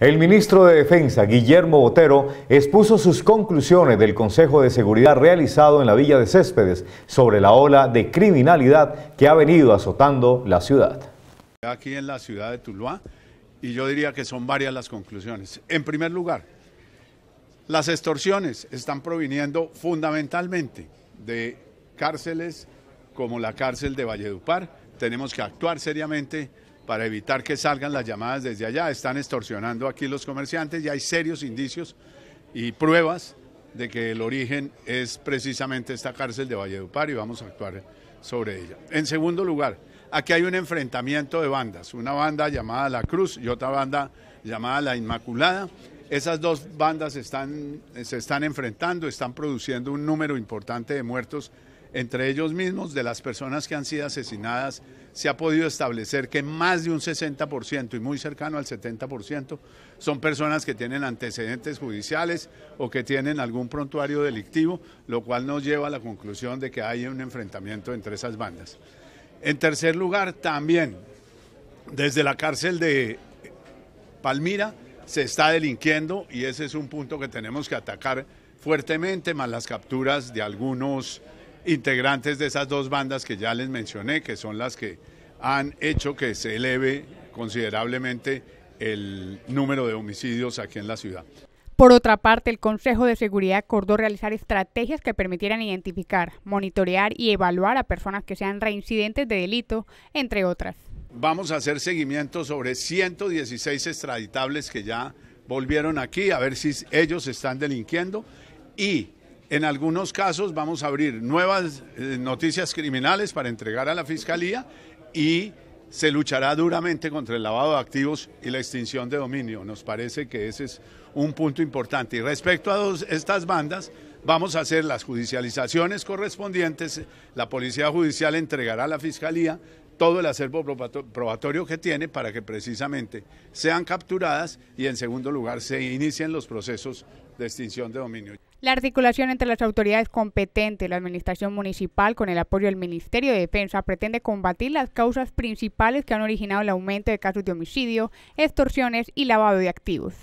El ministro de Defensa, Guillermo Botero, expuso sus conclusiones del Consejo de Seguridad realizado en la Villa de Céspedes sobre la ola de criminalidad que ha venido azotando la ciudad. Aquí en la ciudad de Tuluá, y yo diría que son varias las conclusiones. En primer lugar, las extorsiones están proviniendo fundamentalmente de cárceles como la cárcel de Valledupar. Tenemos que actuar seriamente para evitar que salgan las llamadas desde allá. Están extorsionando aquí los comerciantes y hay serios indicios y pruebas de que el origen es precisamente esta cárcel de Valledupar y vamos a actuar sobre ella. En segundo lugar, aquí hay un enfrentamiento de bandas, una banda llamada La Cruz y otra banda llamada La Inmaculada. Esas dos bandas están, se están enfrentando, están produciendo un número importante de muertos entre ellos mismos, de las personas que han sido asesinadas, se ha podido establecer que más de un 60% y muy cercano al 70% son personas que tienen antecedentes judiciales o que tienen algún prontuario delictivo, lo cual nos lleva a la conclusión de que hay un enfrentamiento entre esas bandas. En tercer lugar, también desde la cárcel de Palmira se está delinquiendo y ese es un punto que tenemos que atacar fuertemente, más las capturas de algunos integrantes de esas dos bandas que ya les mencioné, que son las que han hecho que se eleve considerablemente el número de homicidios aquí en la ciudad. Por otra parte, el Consejo de Seguridad acordó realizar estrategias que permitieran identificar, monitorear y evaluar a personas que sean reincidentes de delito, entre otras. Vamos a hacer seguimiento sobre 116 extraditables que ya volvieron aquí, a ver si ellos están delinquiendo y en algunos casos vamos a abrir nuevas eh, noticias criminales para entregar a la Fiscalía y se luchará duramente contra el lavado de activos y la extinción de dominio. Nos parece que ese es un punto importante. Y respecto a estas bandas, Vamos a hacer las judicializaciones correspondientes, la Policía Judicial entregará a la Fiscalía todo el acervo probatorio que tiene para que precisamente sean capturadas y en segundo lugar se inicien los procesos de extinción de dominio. La articulación entre las autoridades competentes, la administración municipal, con el apoyo del Ministerio de Defensa, pretende combatir las causas principales que han originado el aumento de casos de homicidio, extorsiones y lavado de activos.